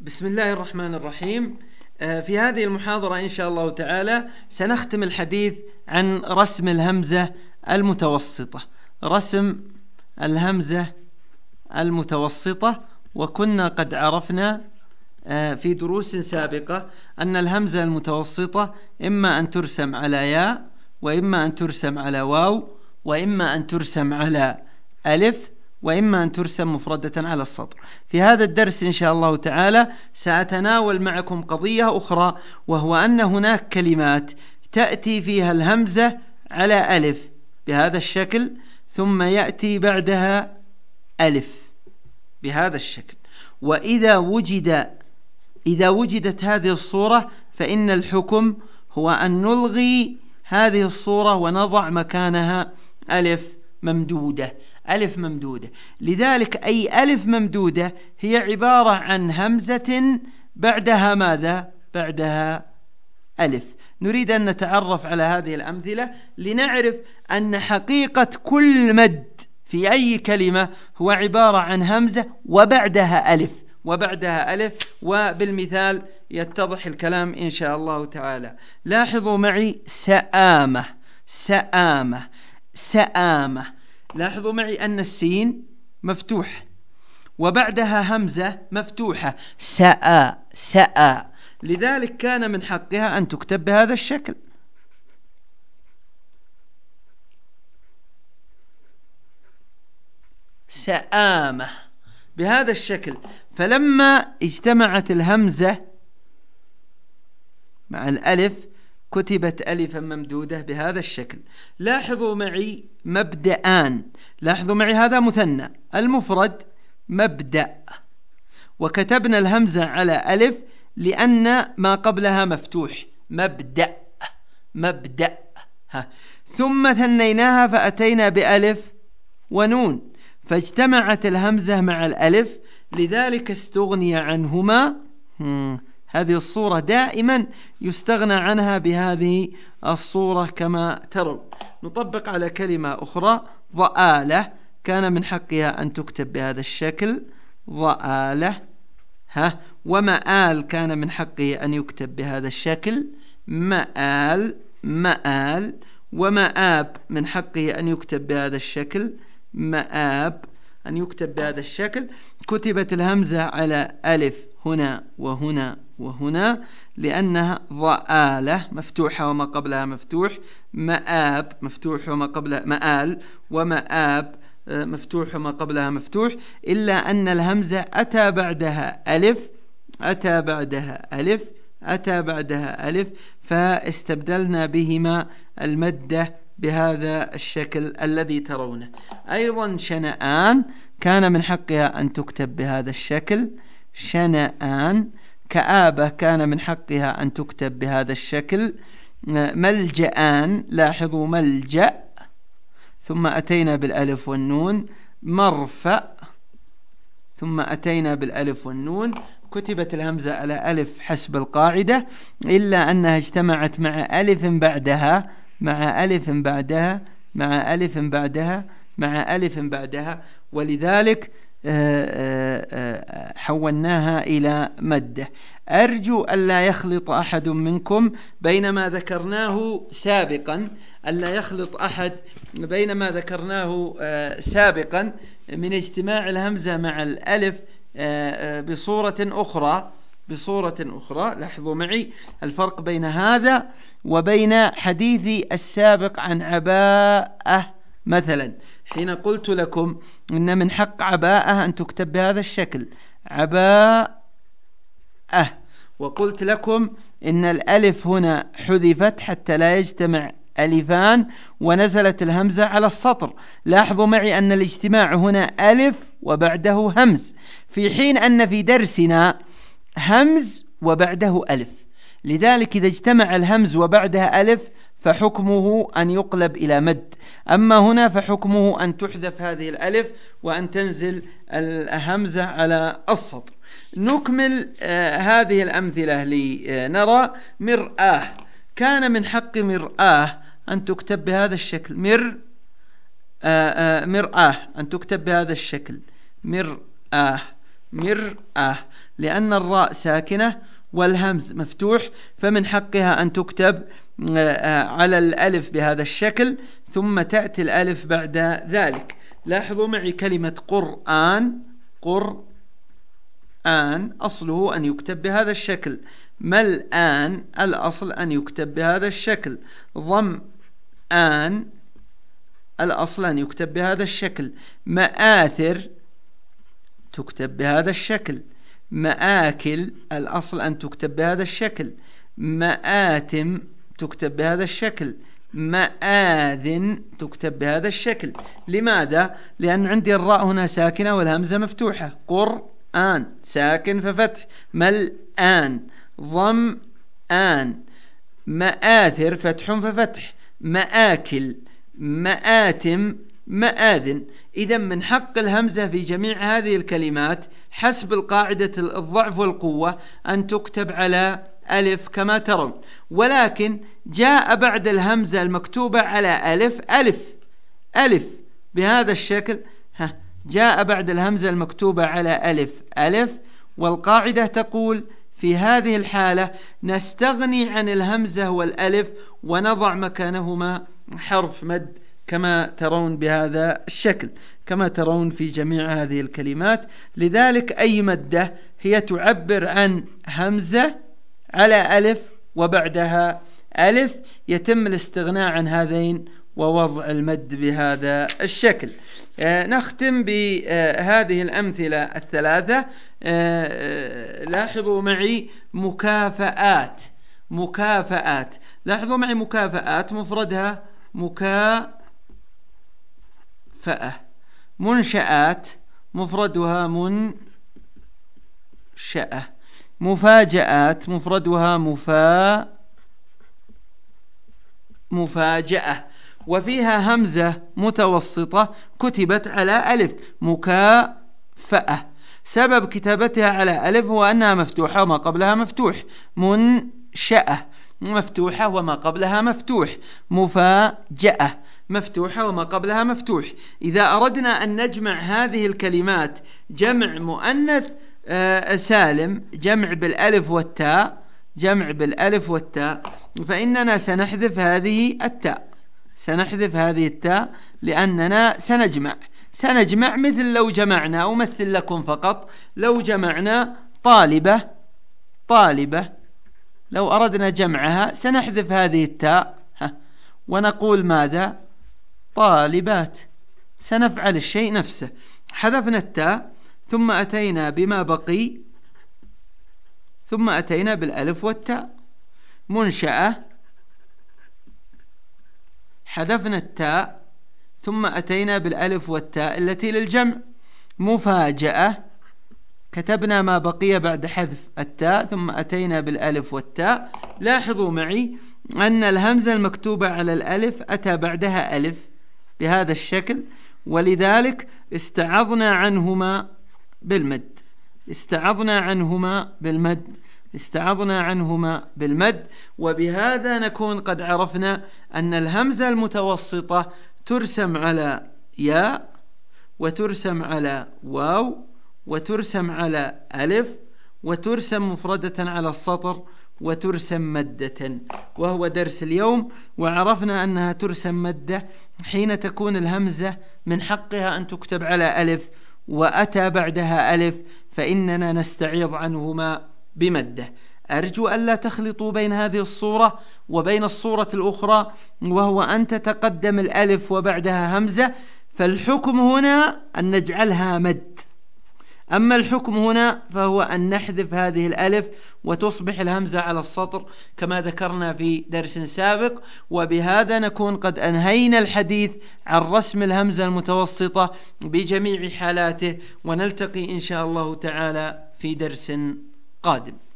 بسم الله الرحمن الرحيم آه، في هذه المحاضرة إن شاء الله تعالى سنختم الحديث عن رسم الهمزة المتوسطة رسم الهمزة المتوسطة وكنا قد عرفنا آه، في دروس سابقة أن الهمزة المتوسطة إما أن ترسم على ياء وإما أن ترسم على واو وإما أن ترسم على ألف وإما أن ترسم مفردة على السطر في هذا الدرس إن شاء الله تعالى سأتناول معكم قضية أخرى وهو أن هناك كلمات تأتي فيها الهمزة على ألف بهذا الشكل ثم يأتي بعدها ألف بهذا الشكل وإذا وجد إذا وجدت هذه الصورة فإن الحكم هو أن نلغي هذه الصورة ونضع مكانها ألف ممدودة ألف ممدودة لذلك أي ألف ممدودة هي عبارة عن همزة بعدها ماذا؟ بعدها ألف نريد أن نتعرف على هذه الأمثلة لنعرف أن حقيقة كل مد في أي كلمة هو عبارة عن همزة وبعدها ألف وبعدها ألف وبالمثال يتضح الكلام إن شاء الله تعالى لاحظوا معي سآمة سآمة سآمة لاحظوا معي أن السين مفتوح وبعدها همزة مفتوحة سآ سآ لذلك كان من حقها أن تكتب بهذا الشكل سآمة بهذا الشكل فلما اجتمعت الهمزة مع الألف كتبت ألفا ممدودة بهذا الشكل لاحظوا معي مبدأان لاحظوا معي هذا مثنى المفرد مبدأ وكتبنا الهمزة على ألف لأن ما قبلها مفتوح مبدأ مبدأ ها. ثم ثنيناها فأتينا بألف ونون فاجتمعت الهمزة مع الألف لذلك استغني عنهما هذه الصورة دائما يستغنى عنها بهذه الصورة كما ترون نطبق على كلمة أخرى ضآلة كان من حقها أن تكتب بهذا الشكل ضآلة ها ومآل كان من حقه أن يكتب بهذا الشكل مآل مآل ومآب من حقه أن يكتب بهذا الشكل مآب أن يكتب بهذا الشكل كتبت الهمزة على ألف هنا وهنا وهنا لأنها ضآلة مفتوحة وما قبلها مفتوح مآب مفتوح وما قبلها مآل ومآب آه، مفتوح وما قبلها مفتوح إلا أن الهمزة أتى بعدها ألف أتى بعدها ألف أتى بعدها ألف فاستبدلنا بهما المدة بهذا الشكل الذي ترونه أيضا شنآن كان من حقها أن تكتب بهذا الشكل شنآن كآبة كان من حقها أن تكتب بهذا الشكل ملجأان لاحظوا ملجأ ثم أتينا بالألف والنون مرفأ ثم أتينا بالألف والنون كتبت الهمزة على ألف حسب القاعدة إلا أنها اجتمعت مع ألف بعدها مع ألف بعدها مع ألف بعدها مع ألف بعدها ولذلك آه، آه، آه، حولناها إلى مدة أرجو ألا يخلط أحد منكم بين ما ذكرناه سابقا ألا يخلط أحد بين ما ذكرناه سابقا من اجتماع الهمزة مع الألف بصورة أخرى بصورة أخرى لاحظوا معي الفرق بين هذا وبين حديثي السابق عن عباءة مثلا حين قلت لكم أن من حق عباءة أن تكتب بهذا الشكل عباءة وقلت لكم إن الألف هنا حذفت حتى لا يجتمع ألفان ونزلت الهمزة على السطر لاحظوا معي أن الاجتماع هنا ألف وبعده همز في حين أن في درسنا همز وبعده ألف لذلك إذا اجتمع الهمز وبعدها ألف فحكمه أن يقلب إلى مد أما هنا فحكمه أن تحذف هذه الألف وأن تنزل الهمزة على السطر نكمل آه، هذه الأمثلة لنرى مرآه كان من حق مرآه أن تكتب بهذا الشكل مر آه، آه، مرآه أن تكتب بهذا الشكل مرآه مرآه لأن الراء ساكنة والهمز مفتوح فمن حقها أن تكتب آه، على الألف بهذا الشكل ثم تأتي الألف بعد ذلك لاحظوا معي كلمة قرآن قرآن أصله أن يكتب بهذا الشكل ما الآن الأصل أن يكتب بهذا الشكل ضم آن الأصل أن يكتب بهذا الشكل مآثر تكتب بهذا الشكل مآكل الأصل أن تكتب بهذا الشكل مآتم تكتب بهذا الشكل مآذن تكتب بهذا الشكل لماذا؟ لأن عندي الراء هنا ساكنة والهمزة مفتوحة قرآن ساكن ففتح ملآن آن مآثر فتح ففتح مآكل مآتم مآذن إذا من حق الهمزة في جميع هذه الكلمات حسب القاعدة الضعف والقوة أن تكتب على ألف كما ترون ولكن جاء بعد الهمزة المكتوبة على ألف ألف ألف بهذا الشكل ها جاء بعد الهمزة المكتوبة على ألف ألف والقاعدة تقول في هذه الحالة نستغني عن الهمزة والألف ونضع مكانهما حرف مد كما ترون بهذا الشكل كما ترون في جميع هذه الكلمات لذلك أي مدة هي تعبر عن همزة على ألف وبعدها ألف يتم الاستغناء عن هذين ووضع المد بهذا الشكل آه، نختم بهذه الأمثلة الثلاثة آه، آه، لاحظوا معي مكافآت مكافآت لاحظوا معي مكافآت مفردها مكافأة منشآت مفردها منشأة مفاجآت مفردها مفا مفاجأة وفيها همزة متوسطة كتبت على ألف مكافأة سبب كتابتها على ألف هو أنها مفتوحة وما قبلها مفتوح منشأة مفتوحة وما قبلها مفتوح مفاجأة مفتوحة وما قبلها مفتوح إذا أردنا أن نجمع هذه الكلمات جمع مؤنث آه، سالم جمع بالألف والتاء جمع بالألف والتاء فإننا سنحذف هذه التاء سنحذف هذه التاء لأننا سنجمع سنجمع مثل لو جمعنا أمثل لكم فقط لو جمعنا طالبة طالبة لو أردنا جمعها سنحذف هذه التاء ونقول ماذا طالبات سنفعل الشيء نفسه حذفنا التاء ثم أتينا بما بقي ثم أتينا بالألف والتاء منشأة حذفنا التاء ثم أتينا بالألف والتاء التي للجمع مفاجأة كتبنا ما بقي بعد حذف التاء ثم أتينا بالألف والتاء لاحظوا معي أن الهمزة المكتوبة على الألف أتى بعدها ألف بهذا الشكل ولذلك استعظنا عنهما بالمد استعظنا عنهما بالمد استعظنا عنهما بالمد وبهذا نكون قد عرفنا أن الهمزة المتوسطة ترسم على ياء وترسم على واو وترسم على ألف وترسم مفردة على السطر وترسم مدة وهو درس اليوم وعرفنا أنها ترسم مدة حين تكون الهمزة من حقها أن تكتب على ألف وأتى بعدها ألف فإننا نستعيض عنهما بمده أرجو ألا تخلطوا بين هذه الصورة وبين الصورة الأخرى وهو أن تتقدم الألف وبعدها همزة فالحكم هنا أن نجعلها مد أما الحكم هنا فهو أن نحذف هذه الألف وتصبح الهمزة على السطر كما ذكرنا في درس سابق وبهذا نكون قد أنهينا الحديث عن رسم الهمزة المتوسطة بجميع حالاته ونلتقي إن شاء الله تعالى في درس قادم